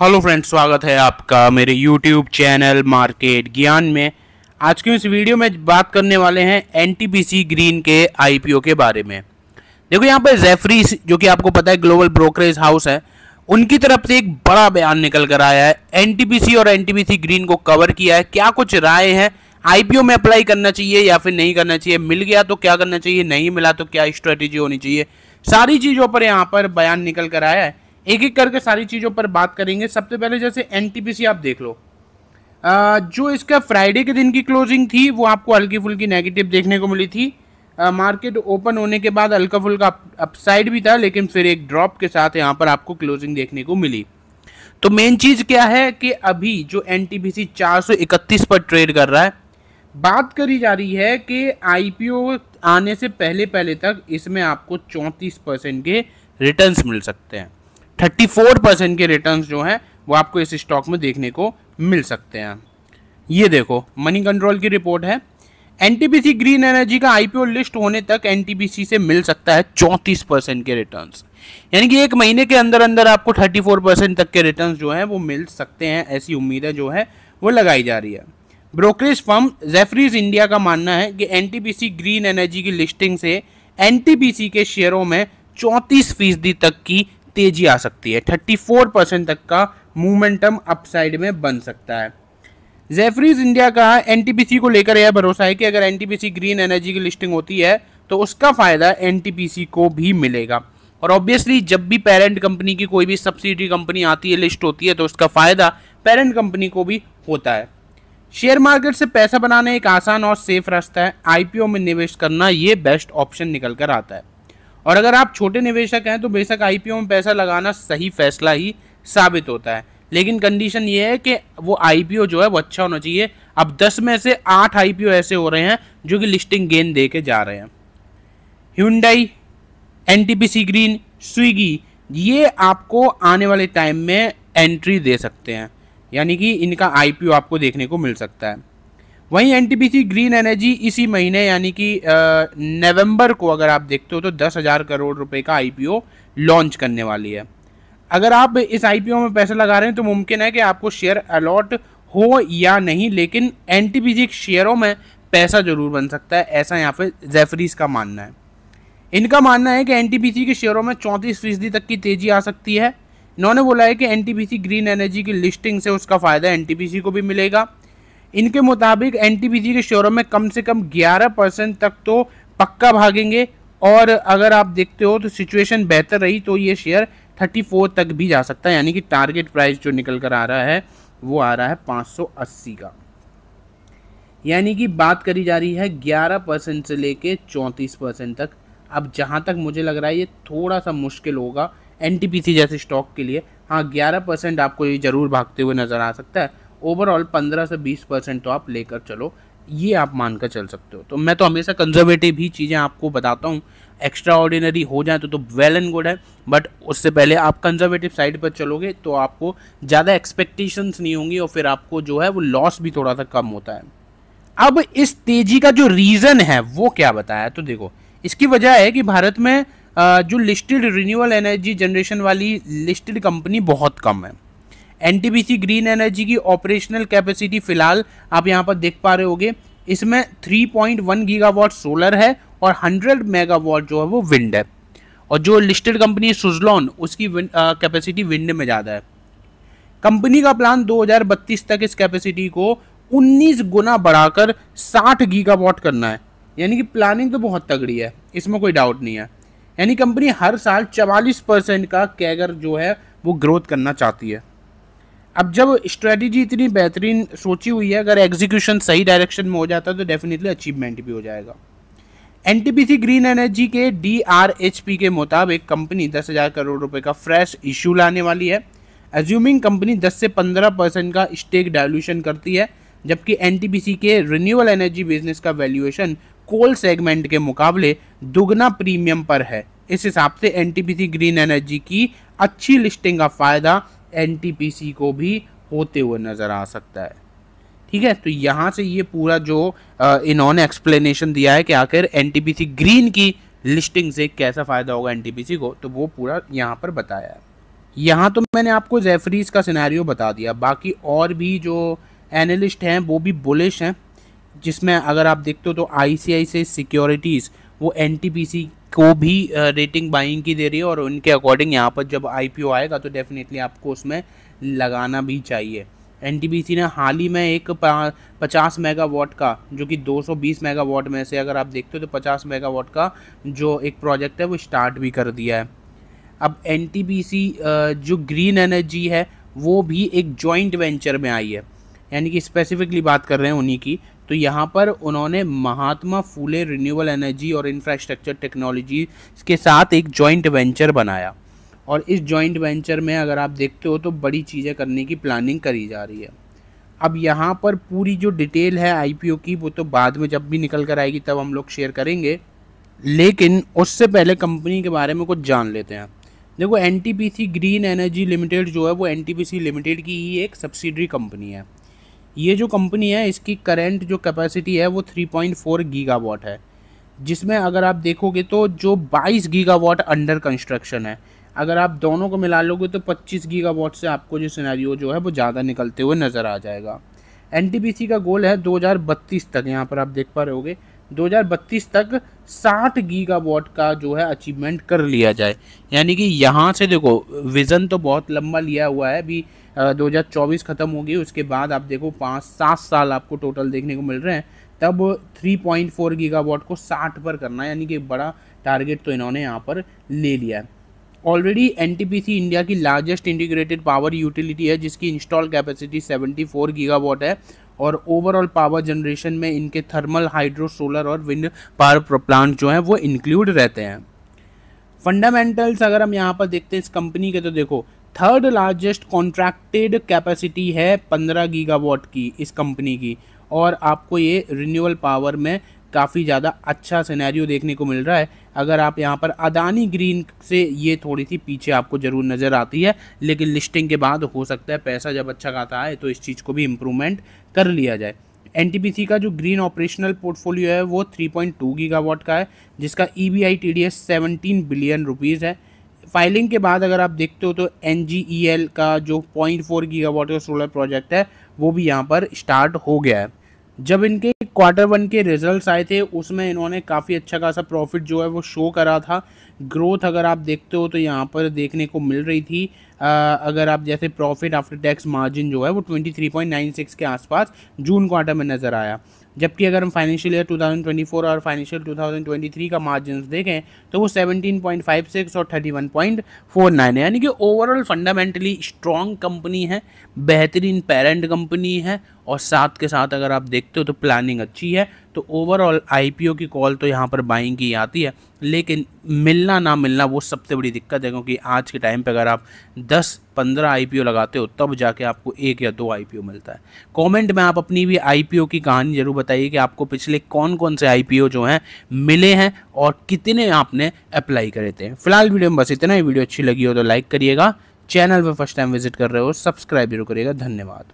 hello friends स्वागत है आपका मेरे यूट्यूब चैनल मार्केट ज्ञान में आज की इस वीडियो में बात करने वाले हैं एन ग्रीन के आईपीओ के बारे में देखो यहाँ पर जेफरी जो कि आपको पता है ग्लोबल ब्रोकरेज हाउस है उनकी तरफ से एक बड़ा बयान निकल कर आया है एन और एन ग्रीन को कवर किया है क्या कुछ राय है आईपीओ में अप्लाई करना चाहिए या फिर नहीं करना चाहिए मिल गया तो क्या करना चाहिए नहीं मिला तो क्या स्ट्रेटेजी होनी चाहिए सारी चीज़ों पर यहाँ पर बयान निकल कर आया है एक एक करके सारी चीज़ों पर बात करेंगे सबसे पहले जैसे एन आप देख लो जो इसका फ्राइडे के दिन की क्लोजिंग थी वो आपको हल्की फुल्की नेगेटिव देखने को मिली थी मार्केट ओपन होने के बाद हल्का फुल्का अपसाइड भी था लेकिन फिर एक ड्रॉप के साथ यहाँ पर आपको क्लोजिंग देखने को मिली तो मेन चीज़ क्या है कि अभी जो एन टी 431 पर ट्रेड कर रहा है बात करी जा रही है कि आईपीओ आने से पहले पहले तक इसमें आपको 34 परसेंट के रिटर्न्स मिल सकते हैं थर्टी फोर परसेंट के रिटर्न जो हैं वो आपको इस स्टॉक में देखने को मिल सकते हैं ये देखो मनी कंट्रोल की रिपोर्ट है एनटीपीसी ग्रीन एनर्जी का आईपीओ लिस्ट होने तक एनटीपीसी से मिल सकता है चौंतीस परसेंट के रिटर्न यानी कि एक महीने के अंदर अंदर आपको थर्टी फोर परसेंट तक के रिटर्न जो है वो मिल सकते हैं ऐसी उम्मीदें जो है वो लगाई जा रही है ब्रोकरेज फर्म जेफरीज इंडिया का मानना है कि एन ग्रीन एनर्जी की लिस्टिंग से एन के शेयरों में चौंतीस फीसदी तक की तेजी आ सकती है 34 परसेंट तक का मोमेंटम अपसाइड में बन सकता है जेफरीज इंडिया का एन को लेकर यह भरोसा है कि अगर एन ग्रीन एनर्जी की लिस्टिंग होती है तो उसका फ़ायदा एन को भी मिलेगा और ऑब्वियसली जब भी पेरेंट कंपनी की कोई भी सब्सिडी कंपनी आती है लिस्ट होती है तो उसका फ़ायदा पेरेंट कंपनी को भी होता है शेयर मार्केट से पैसा बनाने एक आसान और सेफ रास्ता है आईपीओ में निवेश करना ये बेस्ट ऑप्शन निकल कर आता है और अगर आप छोटे निवेशक हैं तो बेशक आईपीओ में पैसा लगाना सही फैसला ही साबित होता है लेकिन कंडीशन ये है कि वो आईपीओ जो है वो अच्छा होना चाहिए अब 10 में से 8 आईपीओ ऐसे हो रहे हैं जो कि लिस्टिंग गेन दे के जा रहे हैं ह्यूंडई एन ग्रीन स्विगी ये आपको आने वाले टाइम में एंट्री दे सकते हैं यानी कि इनका आईपीओ आपको देखने को मिल सकता है वहीं एनटीपीसी ग्रीन एनर्जी इसी महीने यानी कि नवंबर को अगर आप देखते हो तो दस हज़ार करोड़ रुपए का आईपीओ लॉन्च करने वाली है अगर आप इस आईपीओ में पैसा लगा रहे हैं तो मुमकिन है कि आपको शेयर अलॉट हो या नहीं लेकिन एन शेयरों में पैसा जरूर बन सकता है ऐसा यहाँ पर जेफरीज का मानना है इनका मानना है कि एन के शेयरों में चौंतीस फीसदी तक की तेज़ी आ सकती है इन्होंने बोला है कि एन ग्रीन एनर्जी की लिस्टिंग से उसका फ़ायदा एन को भी मिलेगा इनके मुताबिक एन के शेयरों में कम से कम 11 परसेंट तक तो पक्का भागेंगे और अगर आप देखते हो तो सिचुएशन बेहतर रही तो ये शेयर 34 तक भी जा सकता है यानी कि टारगेट प्राइस जो निकल कर आ रहा है वो आ रहा है 580 का यानी कि बात करी जा रही है 11 परसेंट से लेके 34 परसेंट तक अब जहाँ तक मुझे लग रहा है ये थोड़ा सा मुश्किल होगा एन जैसे स्टॉक के लिए हाँ ग्यारह परसेंट आपको ये ज़रूर भागते हुए नज़र आ सकता है ओवरऑल 15 से 20 परसेंट तो आप लेकर चलो ये आप मान कर चल सकते हो तो मैं तो हमेशा कंजर्वेटिव ही चीज़ें आपको बताता हूँ एक्स्ट्रा ऑर्डिनरी हो जाए तो तो वेल एंड गुड है बट उससे पहले आप कंजर्वेटिव साइड पर चलोगे तो आपको ज़्यादा एक्सपेक्टेशंस नहीं होंगी और फिर आपको जो है वो लॉस भी थोड़ा सा कम होता है अब इस तेज़ी का जो रीज़न है वो क्या बताया तो देखो इसकी वजह है कि भारत में जो लिस्टेड रिन्यूअल एनर्जी जनरेशन वाली लिस्टेड कंपनी बहुत कम है एन ग्रीन एनर्जी की ऑपरेशनल कैपेसिटी फिलहाल आप यहाँ पर देख पा रहे होगे इसमें 3.1 गीगावाट सोलर है और 100 मेगावाट जो है वो विंड है और जो लिस्टेड कंपनी है सुजलॉन उसकी कैपेसिटी विंड में ज़्यादा है कंपनी का प्लान 2032 तक इस कैपेसिटी को 19 गुना बढ़ाकर 60 गीगावाट करना है यानी कि प्लानिंग तो बहुत तगड़ी है इसमें कोई डाउट नहीं है यानी कंपनी हर साल 44 परसेंट का कैगर जो है वो ग्रोथ करना चाहती है अब जब स्ट्रेटजी इतनी बेहतरीन सोची हुई है अगर एग्जीक्यूशन सही डायरेक्शन में हो जाता है तो डेफिनेटली अचीवमेंट भी हो जाएगा एन ग्रीन एनर्जी के डी के मुताबिक कंपनी दस हज़ार करोड़ रुपए का फ्रेश इशू लाने वाली है एज्यूमिंग कंपनी 10 से 15 परसेंट का स्टेक डायल्यूशन करती है जबकि एन के रिन्यूअल एनर्जी बिजनेस का वैल्यूएशन कोल सेगमेंट के मुकाबले दुगना प्रीमियम पर है इस हिसाब से एन ग्रीन एनर्जी की अच्छी लिस्टिंग का फ़ायदा एन को भी होते हुए नज़र आ सकता है ठीक है तो यहाँ से ये पूरा जो इन्होंने एक्सप्लेनेशन दिया है कि आखिर एन ग्रीन की लिस्टिंग से कैसा फ़ायदा होगा एन को तो वो पूरा यहाँ पर बताया है यहाँ तो मैंने आपको जेफरीज का सिनेरियो बता दिया बाकी और भी जो एनालिस्ट हैं वो भी बुलिश हैं जिसमें अगर आप देखते हो तो आई सी सिक्योरिटीज़ वो एन को भी रेटिंग बाइंग की दे रही है और उनके अकॉर्डिंग यहाँ पर जब आई आएगा तो डेफिनेटली आपको उसमें लगाना भी चाहिए एन ने हाल ही में एक पचास मेगावाट का जो कि 220 मेगावाट में से अगर आप देखते हो तो 50 मेगावाट का जो एक प्रोजेक्ट है वो स्टार्ट भी कर दिया है अब एन जो ग्रीन एनर्जी है वो भी एक जॉइंट वेंचर में आई है यानी कि स्पेसिफिकली बात कर रहे हैं उन्हीं की तो यहाँ पर उन्होंने महात्मा फूले रिन्यूबल एनर्जी और इंफ्रास्ट्रक्चर टेक्नोलॉजी के साथ एक जॉइंट वेंचर बनाया और इस जॉइंट वेंचर में अगर आप देखते हो तो बड़ी चीज़ें करने की प्लानिंग करी जा रही है अब यहाँ पर पूरी जो डिटेल है आईपीओ की वो तो बाद में जब भी निकल कर आएगी तब हम लोग शेयर करेंगे लेकिन उससे पहले कंपनी के बारे में कुछ जान लेते हैं देखो एन ग्रीन एनर्जी लिमिटेड जो है वो एन लिमिटेड की ही एक सब्सिडरी कंपनी है ये जो कंपनी है इसकी करेंट जो कैपेसिटी है वो 3.4 गीगावाट है जिसमें अगर आप देखोगे तो जो 22 गीगावाट अंडर कंस्ट्रक्शन है अगर आप दोनों को मिला लोगे तो 25 गीगावाट से आपको जो सिनेरियो जो है वो ज़्यादा निकलते हुए नज़र आ जाएगा एन का गोल है 2032 तक यहाँ पर आप देख पा रहे होगे 2032 तक 60 गीगावाट का जो है अचीवमेंट कर लिया जाए यानी कि यहाँ से देखो विज़न तो बहुत लंबा लिया हुआ है अभी 2024 ख़त्म होगी उसके बाद आप देखो पाँच सात साल आपको टोटल देखने को मिल रहे हैं तब 3.4 गीगावाट को 60 पर करना यानी कि बड़ा टारगेट तो इन्होंने यहाँ पर ले लिया है ऑलरेडी एन इंडिया की लार्जेस्ट इंटीग्रेटेड पावर यूटिलिटी है जिसकी इंस्टॉल कैपेसिटी 74 गीगावाट है और ओवरऑल पावर जनरेशन में इनके थर्मल हाइड्रो सोलर और विंड पावर प्लांट जो हैं वो इंक्लूड रहते हैं फंडामेंटल्स अगर हम यहाँ पर देखते हैं इस कंपनी के तो देखो थर्ड लार्जेस्ट कॉन्ट्रैक्टेड कैपेसिटी है पंद्रह गीगावाट की इस कंपनी की और आपको ये रिन्यूअल पावर में काफ़ी ज़्यादा अच्छा सिनेरियो देखने को मिल रहा है अगर आप यहाँ पर अदानी ग्रीन से ये थोड़ी सी पीछे आपको ज़रूर नज़र आती है लेकिन लिस्टिंग के बाद हो सकता है पैसा जब अच्छा खाता है तो इस चीज़ को भी इम्प्रूवमेंट कर लिया जाए एन का जो ग्रीन ऑपरेशनल पोर्टफोलियो है वो 3.2 गीगावाट का है जिसका E B I T D A seventeen billion rupees है फाइलिंग के बाद अगर आप देखते हो तो एन जी ई एल का जो पॉइंट फोर गीगावाट का सोलर प्रोजेक्ट है वो भी यहाँ पर स्टार्ट हो गया है जब इनके क्वार्टर वन के रिजल्ट्स आए थे उसमें इन्होंने काफ़ी अच्छा खासा प्रॉफिट जो है वो शो करा था ग्रोथ अगर आप देखते हो तो यहाँ पर देखने को मिल रही थी आ, अगर आप जैसे प्रॉफिट आफ्टर टैक्स मार्जिन जो है वो 23.96 के आसपास जून क्वार्टर में नज़र आया जबकि अगर हम फाइनेंशियल ईयर 2024 और फाइनेंशियल 2023 का मार्जिन देखें तो वो 17.56 और 31.49 है यानी कि ओवरऑल फंडामेंटली स्ट्रॉन्ग कंपनी है बेहतरीन पेरेंट कंपनी है और साथ के साथ अगर आप देखते हो तो प्लानिंग अच्छी है तो ओवरऑल आईपीओ की कॉल तो यहाँ पर बाइंग की आती है लेकिन मिलना ना मिलना वो सबसे बड़ी दिक्कत है क्योंकि आज के टाइम पे अगर आप 10-15 आईपीओ लगाते हो तब जाके आपको एक या दो आईपीओ मिलता है कमेंट में आप अपनी भी आईपीओ की कहानी ज़रूर बताइए कि आपको पिछले कौन कौन से आई जो हैं मिले हैं और कितने आपने अप्लाई करे थे फिलहाल वीडियो में बस इतना ही वीडियो अच्छी लगी हो तो लाइक करिएगा चैनल पर फर्स्ट टाइम विजिट कर रहे हो सब्सक्राइब जरूर करिएगा धन्यवाद